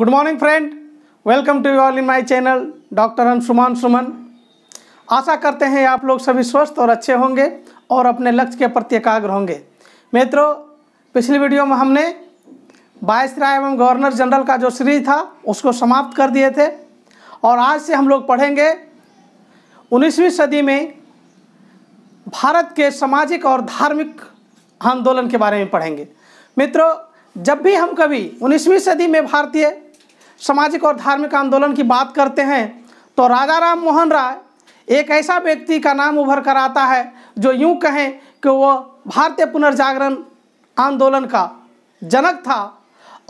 good morning friend welcome to you all in my channel doctor Anshuman Suman आशा करते हैं आप लोग सभी स्वस्थ और अच्छे होंगे और अपने लक्ष्य के प्रति एकाग्र होंगे मित्रों पिछली वीडियो में हमने राय एवं गवर्नर जनरल का जो सीरीज था उसको समाप्त कर दिए थे और आज से हम लोग पढ़ेंगे उन्नीसवीं सदी में भारत के सामाजिक और धार्मिक आंदोलन के बारे में पढ़ेंगे मित्रों जब भी हम कभी उन्नीसवीं सदी में भारतीय सामाजिक और धार्मिक आंदोलन की बात करते हैं तो राजा राम मोहन राय एक ऐसा व्यक्ति का नाम उभर कर आता है जो यूं कहें कि वह भारतीय पुनर्जागरण आंदोलन का जनक था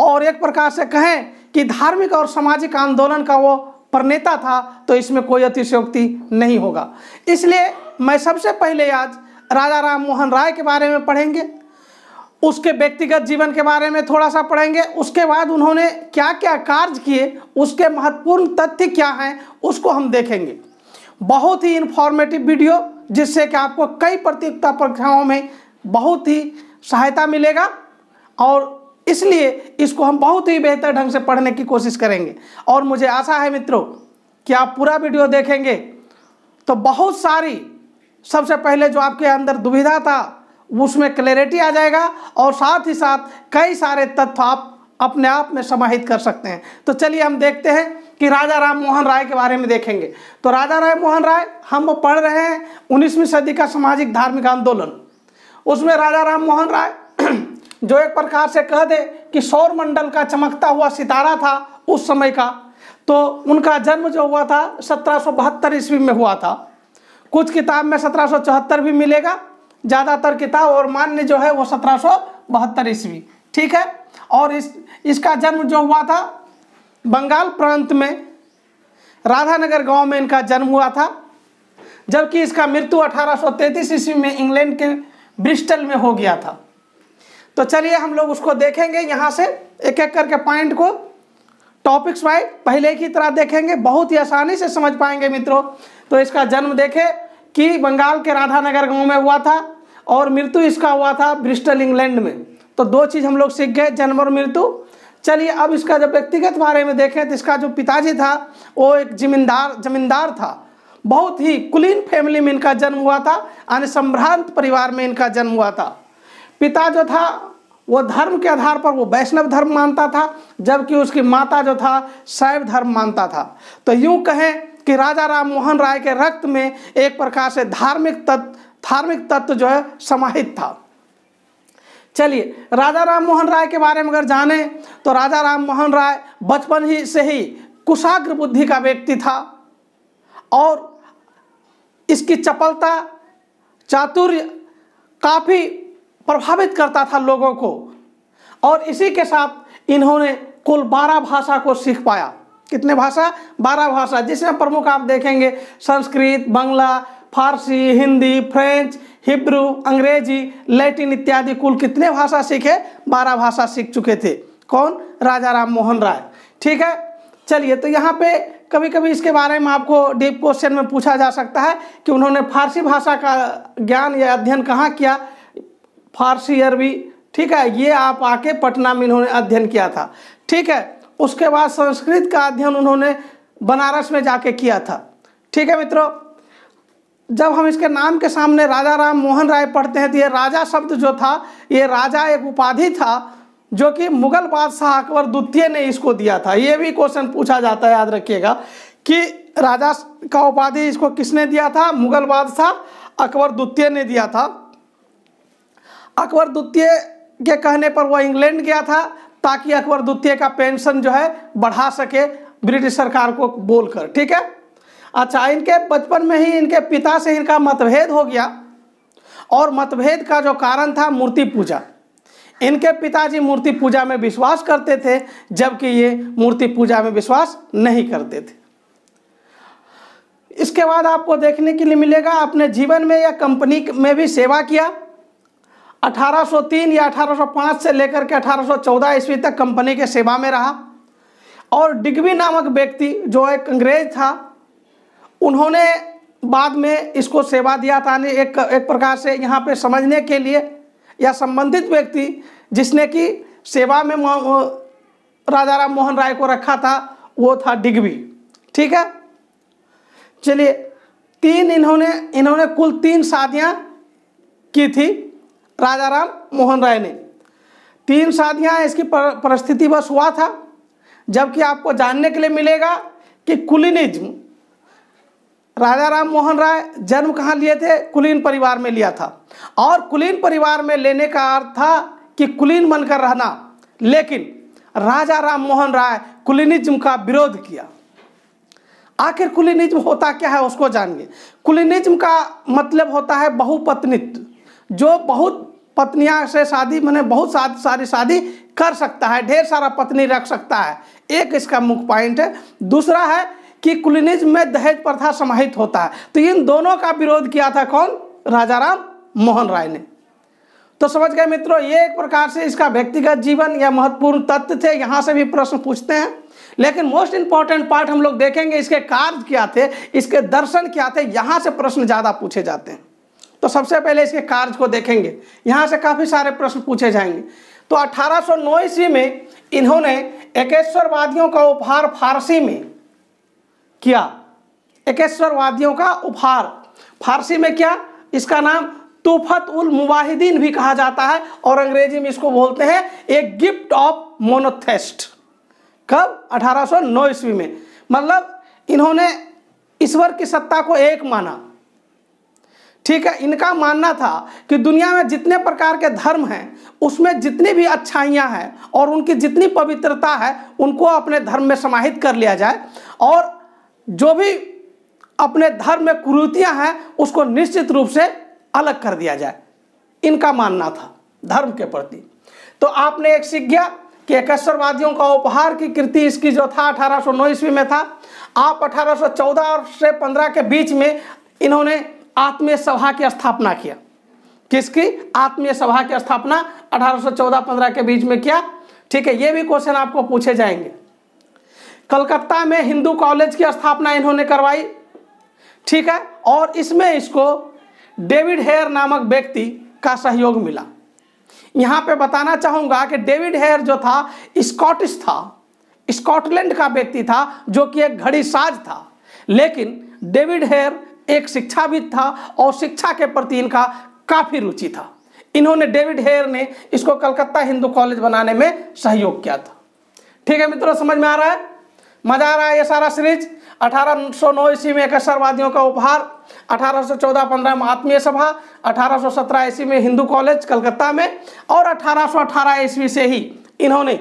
और एक प्रकार से कहें कि धार्मिक और सामाजिक आंदोलन का वो प्रणेता था तो इसमें कोई अतिशयोक्ति नहीं होगा इसलिए मैं सबसे पहले आज राजा राम मोहन राय के बारे में पढ़ेंगे उसके व्यक्तिगत जीवन के बारे में थोड़ा सा पढ़ेंगे उसके बाद उन्होंने क्या क्या कार्य किए उसके महत्वपूर्ण तथ्य क्या हैं उसको हम देखेंगे बहुत ही इन्फॉर्मेटिव वीडियो जिससे कि आपको कई प्रतियोगिता परीक्षाओं में बहुत ही सहायता मिलेगा और इसलिए इसको हम बहुत ही बेहतर ढंग से पढ़ने की कोशिश करेंगे और मुझे आशा है मित्रों कि आप पूरा वीडियो देखेंगे तो बहुत सारी सबसे पहले जो आपके अंदर दुविधा था उसमें क्लैरिटी आ जाएगा और साथ ही साथ कई सारे तथ्य आप अपने आप में समाहित कर सकते हैं तो चलिए हम देखते हैं कि राजा राम मोहन राय के बारे में देखेंगे तो राजा राम मोहन राय हम वो पढ़ रहे हैं उन्नीसवीं सदी का सामाजिक धार्मिक आंदोलन उसमें राजा राम मोहन राय जो एक प्रकार से कह दे कि सौर मंडल का चमकता हुआ सितारा था उस समय का तो उनका जन्म जो हुआ था सत्रह ईस्वी में हुआ था कुछ किताब में सत्रह भी मिलेगा ज़्यादातर किताब और मान्य जो है वो सत्रह सौ बहत्तर ईस्वी ठीक है और इस इसका जन्म जो हुआ था बंगाल प्रांत में राधानगर गांव में इनका जन्म हुआ था जबकि इसका मृत्यु 1833 ईस्वी में इंग्लैंड के ब्रिस्टल में हो गया था तो चलिए हम लोग उसको देखेंगे यहाँ से एक एक करके पॉइंट को टॉपिक्स वाइज पहले की तरह देखेंगे बहुत ही आसानी से समझ पाएंगे मित्रों तो इसका जन्म देखें कि बंगाल के राधानगर गांव में हुआ था और मृत्यु इसका हुआ था ब्रिस्टल इंग्लैंड में तो दो चीज़ हम लोग सीख गए जन्म और मृत्यु चलिए अब इसका जब व्यक्तिगत बारे में देखें तो इसका जो पिताजी था वो एक जमींदार जमींदार था बहुत ही कुलीन फैमिली में इनका जन्म हुआ था अन्य संभ्रांत परिवार में इनका जन्म हुआ था पिता जो था वो धर्म के आधार पर वो वैष्णव धर्म मानता था जबकि उसकी माता जो था शैव धर्म मानता था तो यूं कहें कि राजा राम मोहन राय के रक्त में एक प्रकार से धार्मिक तत्व धार्मिक तत्व जो है समाहित था चलिए राजा राम मोहन राय के बारे में अगर जाने तो राजा राम मोहन राय बचपन ही से ही कुशाग्र बुद्धि का व्यक्ति था और इसकी चपलता चातुर्य काफ़ी प्रभावित करता था लोगों को और इसी के साथ इन्होंने कुल बारह भाषा को सीख पाया कितने भाषा बारह भाषा जिसमें प्रमुख आप देखेंगे संस्कृत बंगला फारसी हिंदी फ्रेंच हिब्रू अंग्रेजी लैटिन इत्यादि कुल कितने भाषा सीखे बारह भाषा सीख चुके थे कौन राजा राम मोहन राय ठीक है चलिए तो यहाँ पे कभी कभी इसके बारे में आपको डीप क्वेश्चन में पूछा जा सकता है कि उन्होंने फारसी भाषा का ज्ञान या अध्ययन कहाँ किया फारसी अरबी ठीक है ये आप आके पटना में इन्होंने अध्ययन किया था ठीक है उसके बाद संस्कृत का अध्ययन उन्होंने बनारस में जाके किया था ठीक है मित्रों जब हम इसके नाम के सामने राजा राम मोहन राय पढ़ते हैं तो ये राजा शब्द जो था ये राजा एक उपाधि था जो कि मुगल बादशाह अकबर द्वितीय ने इसको दिया था ये भी क्वेश्चन पूछा जाता है याद रखिएगा कि राजा का उपाधि इसको किसने दिया था मुगल बादशाह अकबर द्वितीय ने दिया था अकबर द्वितीय के कहने पर वह इंग्लैंड गया था ताकि अकबर द्वितीय का पेंशन जो है बढ़ा सके ब्रिटिश सरकार को बोलकर ठीक है अच्छा इनके बचपन में ही इनके पिता से इनका मतभेद हो गया और मतभेद का जो कारण था मूर्ति पूजा इनके पिताजी मूर्ति पूजा में विश्वास करते थे जबकि ये मूर्ति पूजा में विश्वास नहीं करते थे इसके बाद आपको देखने के लिए मिलेगा अपने जीवन में या कंपनी में भी सेवा किया 1803 या 1805 से लेकर के 1814 ईस्वी तक कंपनी के सेवा में रहा और डिग्बी नामक व्यक्ति जो एक अंग्रेज था उन्होंने बाद में इसको सेवा दिया था एक एक प्रकार से यहाँ पे समझने के लिए या संबंधित व्यक्ति जिसने कि सेवा में राजा राम मोहन राय को रखा था वो था डिग्बी ठीक है चलिए तीन इन्होंने इन्होंने कुल तीन शादियाँ की थी राजाराम मोहन राय ने तीन शादियाँ इसकी परिस्थिति बस हुआ था जबकि आपको जानने के लिए मिलेगा कि कुलिनिज्म राजा राम मोहन राय जन्म कहाँ लिए थे कुलीन परिवार में लिया था और कुलीन परिवार में लेने का अर्थ था कि कुलीन बनकर रहना लेकिन राजा राम मोहन राय कुलिनिज्म का विरोध किया आखिर कुलिनिज्म होता क्या है उसको जानिए कुलिनिज्म का मतलब होता है बहुपत्नित्व जो बहुत पत्नियां से शादी मैंने बहुत सारी शादी कर सकता है ढेर सारा पत्नी रख सकता है एक इसका मुख्य पॉइंट है दूसरा है कि कुलिनिज में दहेज प्रथा समाहित होता है तो इन दोनों का विरोध किया था कौन राजा राम मोहन राय ने तो समझ गए मित्रों ये एक प्रकार से इसका व्यक्तिगत जीवन या महत्वपूर्ण तत्व थे यहाँ से भी प्रश्न पूछते हैं लेकिन मोस्ट इंपॉर्टेंट पार्ट हम लोग देखेंगे इसके कार्य क्या थे इसके दर्शन क्या थे यहाँ से प्रश्न ज़्यादा पूछे जाते हैं तो सबसे पहले इसके कार्य को देखेंगे यहाँ से काफ़ी सारे प्रश्न पूछे जाएंगे तो 1809 ईस्वी में इन्होंने एकेश्वरवादियों का उपहार फारसी में किया एकेश्वरवादियों का उपहार फारसी में क्या इसका नाम तुफत उल मुवाहिदीन भी कहा जाता है और अंग्रेजी में इसको बोलते हैं ए गिफ्ट ऑफ मोनोथेस्ट कब 1809 ईस्वी में मतलब इन्होंने ईश्वर की सत्ता को एक माना ठीक है इनका मानना था कि दुनिया में जितने प्रकार के धर्म हैं उसमें जितनी भी अच्छाइयाँ हैं और उनकी जितनी पवित्रता है उनको अपने धर्म में समाहित कर लिया जाए और जो भी अपने धर्म में कुरूतियाँ हैं उसको निश्चित रूप से अलग कर दिया जाए इनका मानना था धर्म के प्रति तो आपने एक सीख गया कि एकेश्वरवादियों का उपहार की कृति इसकी जो था अठारह ईस्वी में था आप 1814 और से 15 के बीच में इन्होंने आत्मीय सभा की स्थापना किया किसकी आत्मीय सभा की स्थापना 1814-15 के बीच में किया ठीक है ये भी क्वेश्चन आपको पूछे जाएंगे कलकत्ता में हिंदू कॉलेज की स्थापना इन्होंने करवाई ठीक है और इसमें इसको डेविड हेयर नामक व्यक्ति का सहयोग मिला यहाँ पे बताना चाहूँगा कि डेविड हेयर जो था स्कॉटिश था स्कॉटलैंड का व्यक्ति था जो कि एक घड़ी साज था लेकिन डेविड हेयर एक शिक्षाविद था और शिक्षा के प्रति इनका काफ़ी रुचि था इन्होंने डेविड हेयर ने इसको कलकत्ता हिंदू कॉलेज बनाने में सहयोग किया था ठीक है मित्रों समझ में आ रहा है मजा आ रहा है ये सारा सीरीज 1809 ईस्वी में कसरवादियों का उपहार 1814-15 में आत्मीय सभा 1817 ईस्वी में हिंदू कॉलेज कलकत्ता में और 1818 ईस्वी से ही इन्होंने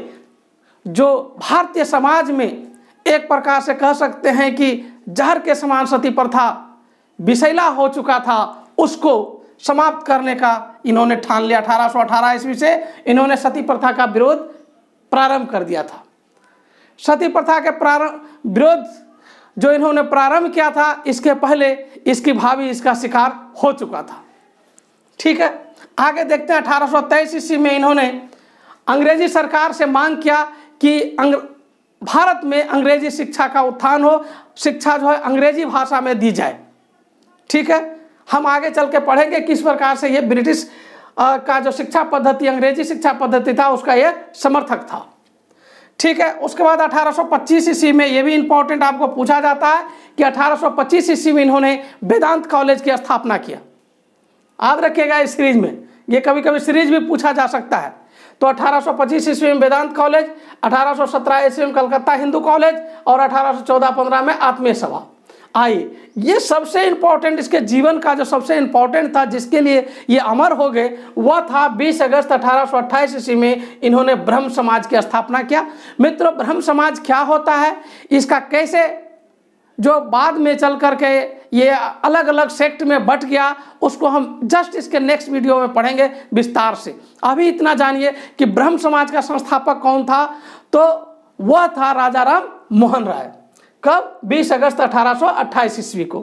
जो भारतीय समाज में एक प्रकार से कह सकते हैं कि जहर के समान सती प्रथा विषैला हो चुका था उसको समाप्त करने का इन्होंने ठान लिया अठारह सौ अठारह ईस्वी से इन्होंने सती प्रथा का विरोध प्रारंभ कर दिया था सती प्रथा के प्रारंभ विरोध जो इन्होंने प्रारंभ किया था इसके पहले इसकी भावी इसका शिकार हो चुका था ठीक है आगे देखते हैं अठारह सौ तेईस ईस्वी में इन्होंने अंग्रेजी सरकार से मांग किया कि भारत में अंग्रेजी शिक्षा का उत्थान हो शिक्षा जो है अंग्रेजी भाषा में दी जाए ठीक है हम आगे चल के पढ़ेंगे किस प्रकार से ये ब्रिटिश का जो शिक्षा पद्धति अंग्रेजी शिक्षा पद्धति था उसका ये समर्थक था ठीक है उसके बाद 1825 ईस्वी में ये भी इंपॉर्टेंट आपको पूछा जाता है कि 1825 ईस्वी में इन्होंने वेदांत कॉलेज की स्थापना किया याद रखिएगा इस सीरीज में ये कभी कभी सीरीज भी पूछा जा सकता है तो 1825 ईस्वी में वेदांत कॉलेज 1817 ईस्वी में कलकत्ता हिंदू कॉलेज और 1814-15 में आत्मीय सभा आई ये सबसे इम्पोर्टेंट इसके जीवन का जो सबसे इम्पोर्टेंट था जिसके लिए ये अमर हो गए वह था 20 अगस्त अठारह ईस्वी में इन्होंने ब्रह्म समाज की स्थापना किया मित्रों ब्रह्म समाज क्या होता है इसका कैसे जो बाद में चल करके ये अलग अलग सेक्ट में बट गया उसको हम जस्ट इसके नेक्स्ट वीडियो में पढ़ेंगे विस्तार से अभी इतना जानिए कि ब्रह्म समाज का संस्थापक कौन था तो वह था राजा राम मोहन राय कब 20 अगस्त अठारह सौ ईस्वी को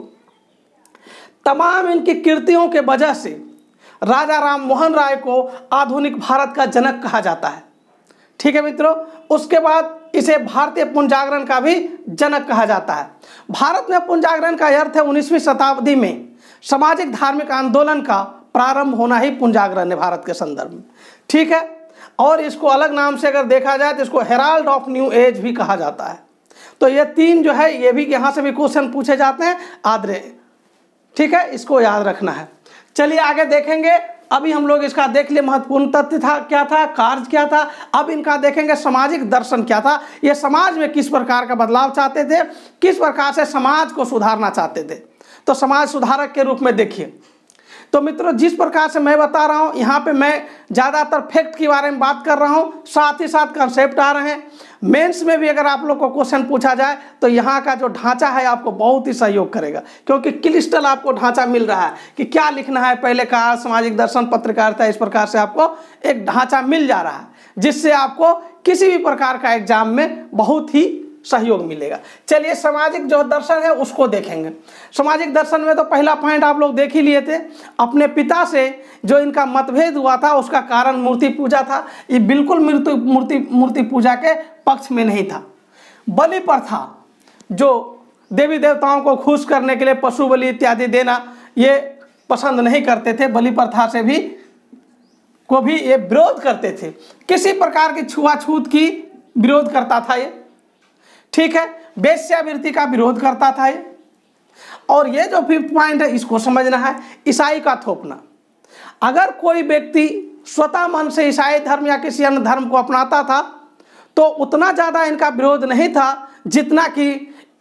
तमाम इनकी कृतियों के वजह से राजा राम मोहन राय को आधुनिक भारत का जनक कहा जाता है ठीक है मित्रों उसके बाद इसे भारतीय पुनजागरण का भी जनक कहा जाता है भारत में पुनजागरण का अर्थ है उन्नीसवीं शताब्दी में सामाजिक धार्मिक आंदोलन का प्रारंभ होना ही पुनजागरण है भारत के संदर्भ में ठीक है और इसको अलग नाम से अगर देखा जाए तो इसको हेराल्ड ऑफ न्यू एज भी कहा जाता है तो ये तीन जो है ये भी यहाँ से भी क्वेश्चन पूछे जाते हैं आदरे ठीक है इसको याद रखना है चलिए आगे देखेंगे अभी हम लोग इसका देख लिए महत्वपूर्ण तथ्य था क्या था कार्य क्या था अब इनका देखेंगे सामाजिक दर्शन क्या था ये समाज में किस प्रकार का बदलाव चाहते थे किस प्रकार से समाज को सुधारना चाहते थे तो समाज सुधारक के रूप में देखिए तो मित्रों जिस प्रकार से मैं बता रहा हूँ यहाँ पे मैं ज़्यादातर फैक्ट के बारे में बात कर रहा हूँ साथ ही साथ कंसेप्ट आ रहे हैं मेंस में भी अगर आप लोग को क्वेश्चन पूछा जाए तो यहाँ का जो ढांचा है आपको बहुत ही सहयोग करेगा क्योंकि क्लिस्टल आपको ढांचा मिल रहा है कि क्या लिखना है पहले कहा सामाजिक दर्शन पत्रकारिता इस प्रकार से आपको एक ढांचा मिल जा रहा है जिससे आपको किसी भी प्रकार का एग्जाम में बहुत ही सहयोग मिलेगा चलिए सामाजिक जो दर्शन है उसको देखेंगे सामाजिक दर्शन में तो पहला पॉइंट आप लोग देख ही लिए थे अपने पिता से जो इनका मतभेद हुआ था उसका कारण मूर्ति पूजा था ये बिल्कुल मृत्यु मूर्ति मूर्ति पूजा के पक्ष में नहीं था बलि प्रथा जो देवी देवताओं को खुश करने के लिए पशु बलि इत्यादि देना ये पसंद नहीं करते थे बलि प्रथा से भी को भी ये विरोध करते थे किसी प्रकार की छुआछूत की विरोध करता था ये ठीक है वेश्यावृत्ति का विरोध करता था ये और ये जो फिफ्थ पॉइंट है इसको समझना है ईसाई का थोपना अगर कोई व्यक्ति स्वतः मन से ईसाई धर्म या किसी अन्य धर्म को अपनाता था तो उतना ज़्यादा इनका विरोध नहीं था जितना कि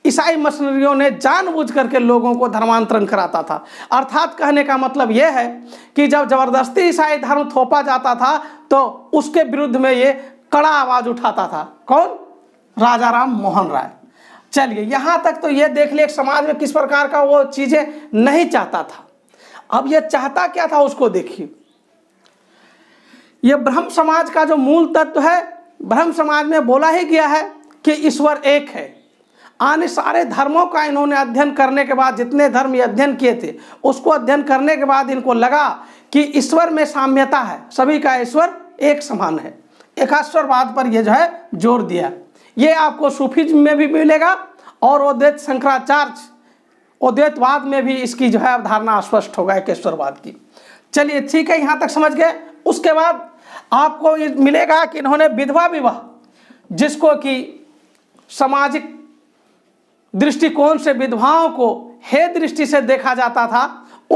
ईसाई मशनरियों ने जानबूझ करके लोगों को धर्मांतरण कराता था अर्थात कहने का मतलब यह है कि जब जबरदस्ती ईसाई धर्म थोपा जाता था तो उसके विरुद्ध में ये कड़ा आवाज़ उठाता था कौन राजा राम मोहन राय चलिए यहाँ तक तो ये देख लिए समाज में किस प्रकार का वो चीज़ें नहीं चाहता था अब ये चाहता क्या था उसको देखिए ये ब्रह्म समाज का जो मूल तत्व है ब्रह्म समाज में बोला ही गया है कि ईश्वर एक है आने सारे धर्मों का इन्होंने अध्ययन करने के बाद जितने धर्म ये अध्ययन किए थे उसको अध्ययन करने के बाद इनको लगा कि ईश्वर में साम्यता है सभी का ईश्वर एक समान है एकाश्वरवाद पर यह जो है जोर दिया ये आपको सूफिज्म में भी मिलेगा और अद्वैत शंकराचार्य अद्वैतवाद में भी इसकी जो है अवधारणा स्पष्ट होगा एकेश्वरवाद की चलिए ठीक है यहाँ तक समझ गए उसके बाद आपको मिलेगा कि इन्होंने विधवा विवाह जिसको कि सामाजिक दृष्टिकोण से विधवाओं को हे दृष्टि से देखा जाता था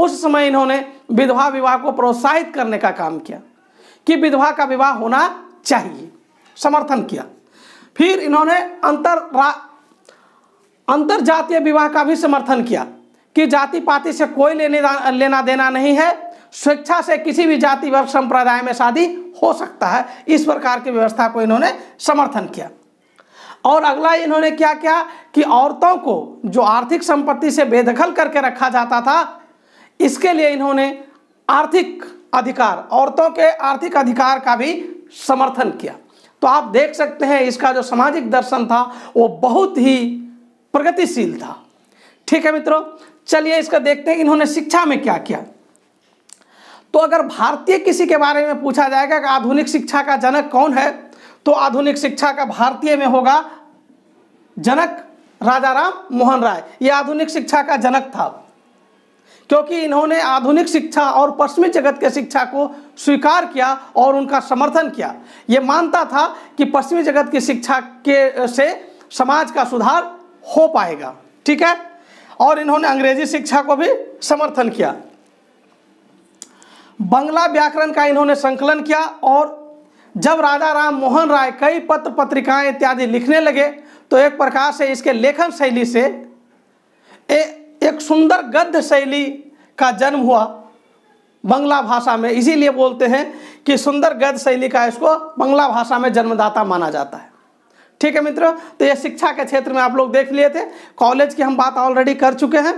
उस समय इन्होंने विधवा विवाह को प्रोत्साहित करने का काम किया कि विधवा का विवाह होना चाहिए समर्थन किया फिर इन्होंने अंतर अंतर जातीय विवाह का भी समर्थन किया कि जाति पाति से कोई लेने लेना देना नहीं है स्वेच्छा से किसी भी जाति व संप्रदाय में शादी हो सकता है इस प्रकार की व्यवस्था को इन्होंने समर्थन किया और अगला इन्होंने क्या किया कि औरतों को जो आर्थिक संपत्ति से बेदखल करके रखा जाता था इसके लिए इन्होंने आर्थिक अधिकार औरतों के आर्थिक अधिकार का भी समर्थन किया तो आप देख सकते हैं इसका जो सामाजिक दर्शन था वो बहुत ही प्रगतिशील था ठीक है मित्रों चलिए इसका देखते हैं इन्होंने शिक्षा में क्या किया तो अगर भारतीय किसी के बारे में पूछा जाएगा कि आधुनिक शिक्षा का जनक कौन है तो आधुनिक शिक्षा का भारतीय में होगा जनक राजा राम मोहन राय यह आधुनिक शिक्षा का जनक था क्योंकि इन्होंने आधुनिक शिक्षा और पश्चिमी जगत के शिक्षा को स्वीकार किया और उनका समर्थन किया ये मानता था कि पश्चिमी जगत की शिक्षा के से समाज का सुधार हो पाएगा ठीक है और इन्होंने अंग्रेजी शिक्षा को भी समर्थन किया बंगला व्याकरण का इन्होंने संकलन किया और जब राजा राम मोहन राय कई पत्र पत्रिकाएं इत्यादि लिखने लगे तो एक प्रकार से इसके लेखन शैली से ए, एक सुंदर गद्य शैली का जन्म हुआ बंगला भाषा में इसीलिए बोलते हैं कि सुंदर गद्य शैली का इसको बंगला भाषा में जन्मदाता माना जाता है ठीक है मित्रों तो ये शिक्षा के क्षेत्र में आप लोग देख लिए थे कॉलेज की हम बात ऑलरेडी कर चुके हैं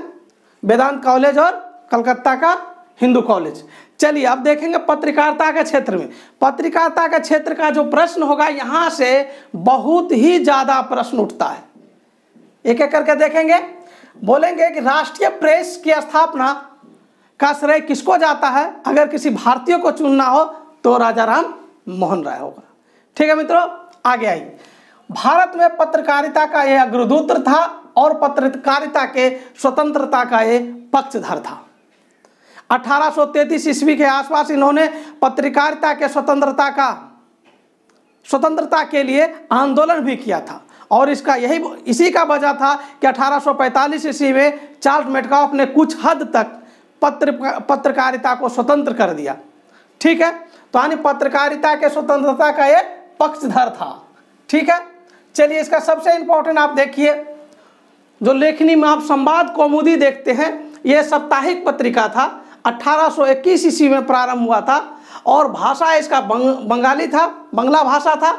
वेदांत कॉलेज और कलकत्ता का हिंदू कॉलेज चलिए अब देखेंगे पत्रकारिता के क्षेत्र में पत्रकारिता के क्षेत्र का जो प्रश्न होगा यहाँ से बहुत ही ज़्यादा प्रश्न उठता है एक एक करके देखेंगे बोलेंगे कि राष्ट्रीय प्रेस की स्थापना का श्रेय किसको जाता है अगर किसी भारतीय को चुनना हो तो राजा राम मोहन राय होगा ठीक है मित्रों आगे आइए भारत में पत्रकारिता का यह अग्रदूत्र था और पत्रकारिता के स्वतंत्रता का यह पक्षधर था 1833 ईस्वी के आसपास इन्होंने पत्रकारिता के स्वतंत्रता का स्वतंत्रता के लिए आंदोलन भी किया था और इसका यही इसी का वजह था कि 1845 ईस्वी में चार्ल्स मेटकॉफ ने कुछ हद तक पत्र पत्रकारिता को स्वतंत्र कर दिया ठीक है तो यानी पत्रकारिता के स्वतंत्रता का ये पक्षधर था ठीक है चलिए इसका सबसे इंपॉर्टेंट आप देखिए जो लेखनी में आप संवाद कौमुदी देखते हैं यह साप्ताहिक पत्रिका था 1821 ईस्वी में प्रारंभ हुआ था और भाषा इसका बंग, बंगाली था बंगला भाषा था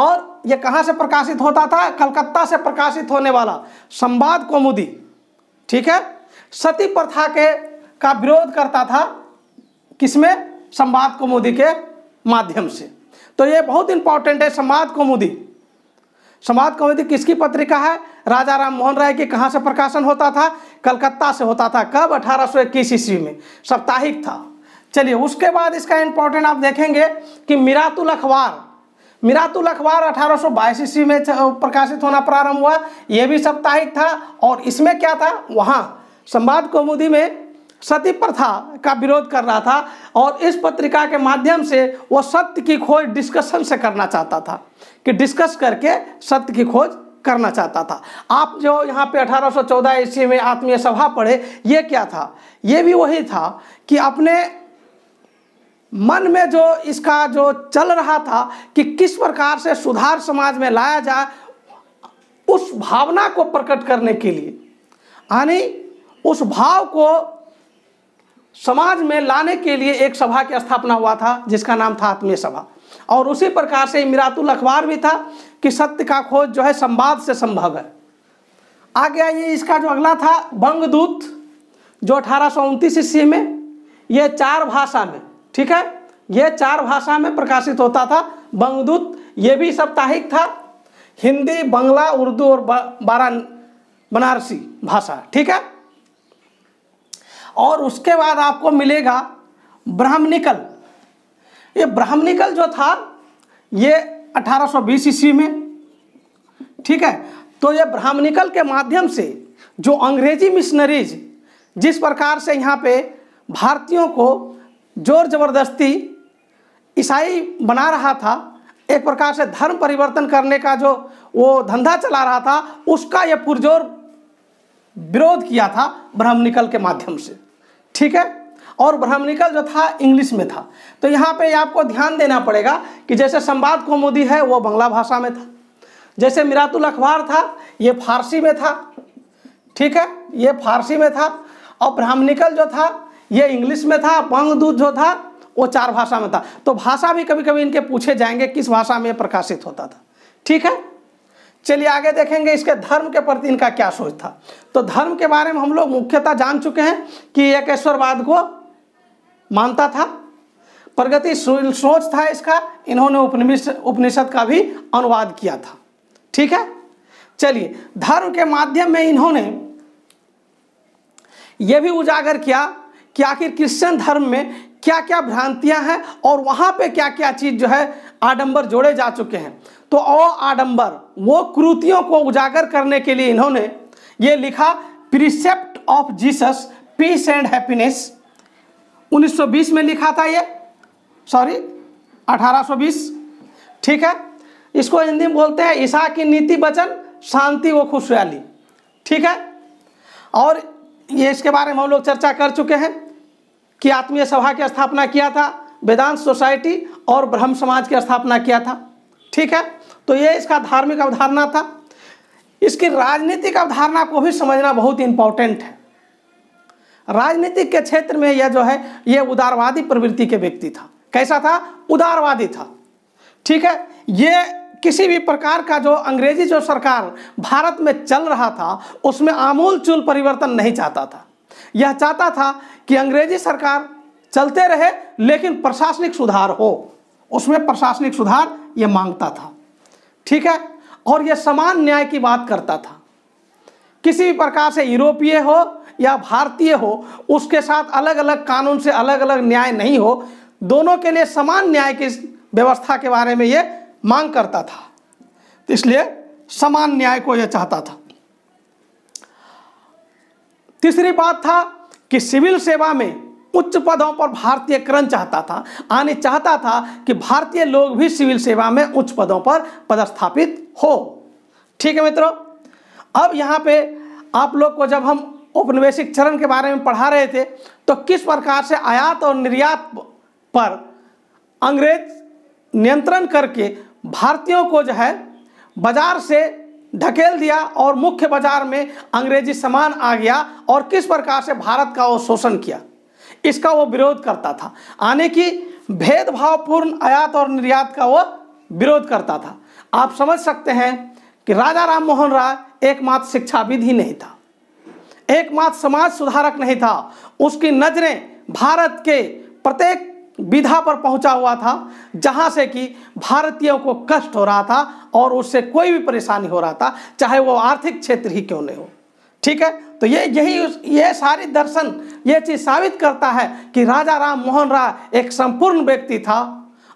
और ये कहाँ से प्रकाशित होता था कलकत्ता से प्रकाशित होने वाला संवाद कौमुदी ठीक है सती प्रथा के का विरोध करता था किसमें संवाद कौमुदी के माध्यम से तो ये बहुत इंपॉर्टेंट है संवाद कौमुदी संवाद कौमुदी किसकी पत्रिका है राजा राम मोहन राय के कहाँ से प्रकाशन होता था कलकत्ता से होता था कब अठारह सौ इक्कीस ईस्वी में साप्ताहिक था चलिए उसके बाद इसका इंपॉर्टेंट आप देखेंगे कि मिरातुल अखबार मिरातुल अखबार अठारह ईस्वी में प्रकाशित होना प्रारंभ हुआ यह भी साप्ताहिक था और इसमें क्या था वहाँ संवाद कौमुदी में सती प्रथा का विरोध कर रहा था और इस पत्रिका के माध्यम से वो सत्य की खोज डिस्कशन से करना चाहता था कि डिस्कस करके सत्य की खोज करना चाहता था आप जो यहाँ पे 1814 ईस्वी में आत्मीय सभा पढ़े ये क्या था ये भी वही था कि अपने मन में जो इसका जो चल रहा था कि किस प्रकार से सुधार समाज में लाया जाए उस भावना को प्रकट करने के लिए यानी उस भाव को समाज में लाने के लिए एक सभा की स्थापना हुआ था जिसका नाम था आत्मीय सभा और उसी प्रकार से मिरातुल अखबार भी था कि सत्य का खोज जो है संवाद से संभव है आ गया ये इसका जो अगला था बंगदूत जो अठारह सौ ईस्वी में ये चार भाषा में ठीक है ये चार भाषा में प्रकाशित होता था बंगदूत ये भी साप्ताहिक था हिंदी बंगला उर्दू और बारा बनारसी भाषा ठीक है और उसके बाद आपको मिलेगा ब्राह्मणिकल ये ब्राह्मणिकल जो था ये 1820 ईस्वी में ठीक है तो ये ब्राह्मणिकल के माध्यम से जो अंग्रेजी मिशनरीज जिस प्रकार से यहाँ पे भारतीयों को जोर जबरदस्ती ईसाई बना रहा था एक प्रकार से धर्म परिवर्तन करने का जो वो धंधा चला रहा था उसका यह पुरजोर विरोध किया था ब्रह्मनिकल के माध्यम से ठीक है और ब्रह्मनिकल जो था इंग्लिश में था तो यहाँ पे आपको ध्यान देना पड़ेगा कि जैसे संवाद मोदी है वो बंगला भाषा में था जैसे मिरातुल अखबार था ये फारसी में था ठीक है ये फारसी में था और ब्राह्मणिकल जो था ये इंग्लिश में था बंगदूत जो था वो चार भाषा में था तो भाषा भी कभी कभी इनके पूछे जाएंगे किस भाषा में प्रकाशित होता था ठीक है चलिए आगे देखेंगे इसके धर्म के प्रति इनका क्या सोच था तो धर्म के बारे में हम लोग मुख्यतः जान चुके हैं कि एकेश्वरवाद को मानता था प्रगति सोच था इसका इन्होंने उपनिष उपनिषद का भी अनुवाद किया था ठीक है चलिए धर्म के माध्यम में इन्होंने यह भी उजागर किया कि आखिर क्रिश्चियन धर्म में क्या क्या भ्रांतियां हैं और वहाँ पे क्या क्या चीज़ जो है आडंबर जोड़े जा चुके हैं तो ओ आडंबर वो क्रूतियों को उजागर करने के लिए इन्होंने ये लिखा precept of Jesus peace and happiness 1920 में लिखा था ये सॉरी 1820 ठीक है इसको हिंदी में बोलते हैं ईसा की नीति वचन शांति व खुशहाली ठीक है और ये इसके बारे में हम लोग चर्चा कर चुके हैं की आत्मीय सभा की स्थापना किया था वेदांत सोसाइटी और ब्रह्म समाज की स्थापना किया था ठीक है तो ये इसका धार्मिक अवधारणा था इसकी राजनीतिक अवधारणा को भी समझना बहुत इंपॉर्टेंट है राजनीतिक के क्षेत्र में यह जो है यह उदारवादी प्रवृत्ति के व्यक्ति था कैसा था उदारवादी था ठीक है ये किसी भी प्रकार का जो अंग्रेजी जो सरकार भारत में चल रहा था उसमें आमूल चूल परिवर्तन नहीं चाहता था यह चाहता था कि अंग्रेजी सरकार चलते रहे लेकिन प्रशासनिक सुधार हो उसमें प्रशासनिक सुधार यह मांगता था ठीक है और यह समान न्याय की बात करता था किसी भी प्रकार से यूरोपीय हो या भारतीय हो उसके साथ अलग अलग कानून से अलग अलग न्याय नहीं हो दोनों के लिए समान न्याय की व्यवस्था के बारे में ये मांग करता था इसलिए समान न्याय को यह चाहता था तीसरी बात था कि सिविल सेवा में उच्च पदों पर भारतीय करण चाहता था आने चाहता था कि भारतीय लोग भी सिविल सेवा में उच्च पदों पर पदस्थापित हो ठीक है मित्रों अब यहाँ पे आप लोग को जब हम औपनिवेशिक चरण के बारे में पढ़ा रहे थे तो किस प्रकार से आयात और निर्यात पर अंग्रेज नियंत्रण करके भारतीयों को जो है बाजार से धकेल दिया और मुख्य बाजार में अंग्रेजी सामान आ गया और किस प्रकार से भारत का वो शोषण किया इसका वो विरोध करता था आने की भेदभावपूर्ण आयात और निर्यात का वो विरोध करता था आप समझ सकते हैं कि राजा राम मोहन राय एकमात्र शिक्षाविद ही नहीं था एकमात्र समाज सुधारक नहीं था उसकी नज़रें भारत के प्रत्येक विधा पर पहुंचा हुआ था जहां से कि भारतीयों को कष्ट हो रहा था और उससे कोई भी परेशानी हो रहा था चाहे वो आर्थिक क्षेत्र ही क्यों नहीं हो ठीक है तो ये यही ये सारी दर्शन ये चीज साबित करता है कि राजा राम मोहन राय एक संपूर्ण व्यक्ति था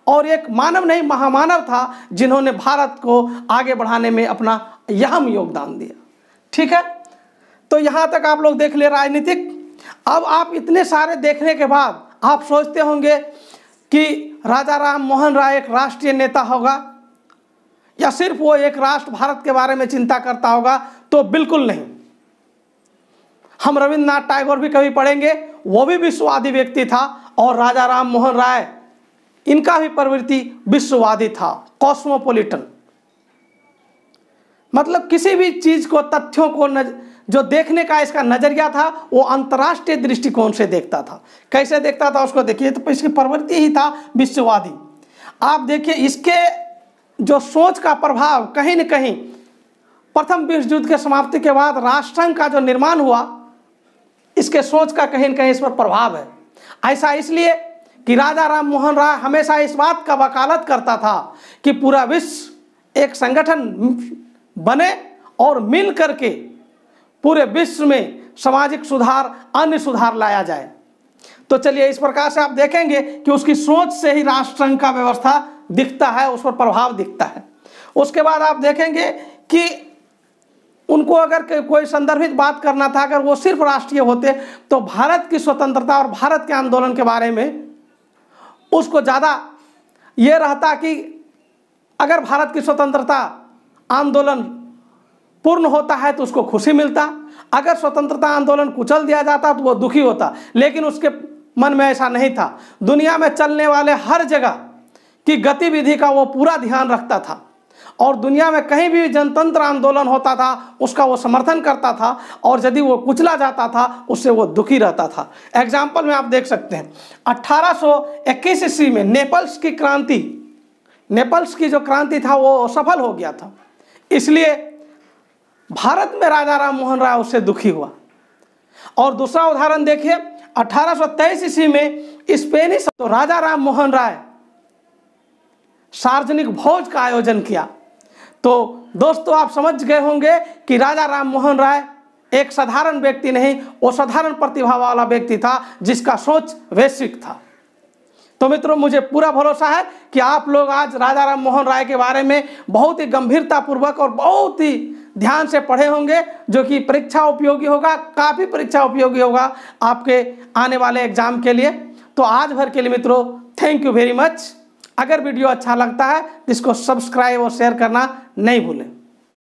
और एक मानव नहीं महामानव था जिन्होंने भारत को आगे बढ़ाने में अपना अहम योगदान दिया ठीक है तो यहाँ तक आप लोग देख ले राजनीतिक अब आप इतने सारे देखने के बाद आप सोचते होंगे कि राजा राम मोहन राय एक राष्ट्रीय नेता होगा या सिर्फ वो एक राष्ट्र भारत के बारे में चिंता करता होगा तो बिल्कुल नहीं हम रविन्द्रनाथ टैगोर भी कभी पढ़ेंगे वो भी विश्ववादी व्यक्ति था और राजा राम मोहन राय इनका भी प्रवृत्ति विश्ववादी था कॉस्मोपोलिटन मतलब किसी भी चीज़ को तथ्यों को नज, जो देखने का इसका नज़रिया था वो अंतर्राष्ट्रीय दृष्टिकोण से देखता था कैसे देखता था उसको देखिए तो इसकी प्रवृत्ति ही था विश्ववादी आप देखिए इसके जो सोच का प्रभाव कहीं न कहीं प्रथम विश्व युद्ध के समाप्ति के बाद राष्ट्र का जो निर्माण हुआ इसके सोच का कहीं न कहीं इस पर प्रभाव है ऐसा इसलिए कि राजा राम मोहन राय हमेशा इस बात का वकालत करता था कि पूरा विश्व एक संगठन बने और मिल करके पूरे विश्व में सामाजिक सुधार अन्य सुधार लाया जाए तो चलिए इस प्रकार से आप देखेंगे कि उसकी सोच से ही राष्ट्र संघ का व्यवस्था दिखता है उस पर प्रभाव दिखता है उसके बाद आप देखेंगे कि उनको अगर कोई संदर्भित बात करना था अगर वो सिर्फ राष्ट्रीय होते तो भारत की स्वतंत्रता और भारत के आंदोलन के बारे में उसको ज़्यादा ये रहता कि अगर भारत की स्वतंत्रता आंदोलन पूर्ण होता है तो उसको खुशी मिलता अगर स्वतंत्रता आंदोलन कुचल दिया जाता तो वो दुखी होता लेकिन उसके मन में ऐसा नहीं था दुनिया में चलने वाले हर जगह की गतिविधि का वो पूरा ध्यान रखता था और दुनिया में कहीं भी जनतंत्र आंदोलन होता था उसका वो समर्थन करता था और यदि वो कुचला जाता था उससे वो दुखी रहता था एग्जाम्पल में आप देख सकते हैं 1821 ईस्वी में नेपल्स की क्रांति नेपल्स की जो क्रांति था वो सफल हो गया था इसलिए भारत में राजा राम मोहन राय उससे दुखी हुआ और दूसरा उदाहरण देखिए 1823 ईस्वी में स्पेनिश तो राजा राम मोहन राय सार्वजनिक भोज का आयोजन किया तो दोस्तों आप समझ गए होंगे कि राजा राम मोहन राय एक साधारण व्यक्ति नहीं वो साधारण प्रतिभा वाला व्यक्ति था जिसका सोच वैश्विक था तो मित्रों मुझे पूरा भरोसा है कि आप लोग आज राजा राम मोहन राय के बारे में बहुत ही गंभीरतापूर्वक और बहुत ही ध्यान से पढ़े होंगे जो कि परीक्षा उपयोगी होगा काफ़ी परीक्षा उपयोगी होगा आपके आने वाले एग्जाम के लिए तो आज भर के लिए मित्रों थैंक यू वेरी मच अगर वीडियो अच्छा लगता है तो इसको सब्सक्राइब और शेयर करना नहीं भूलें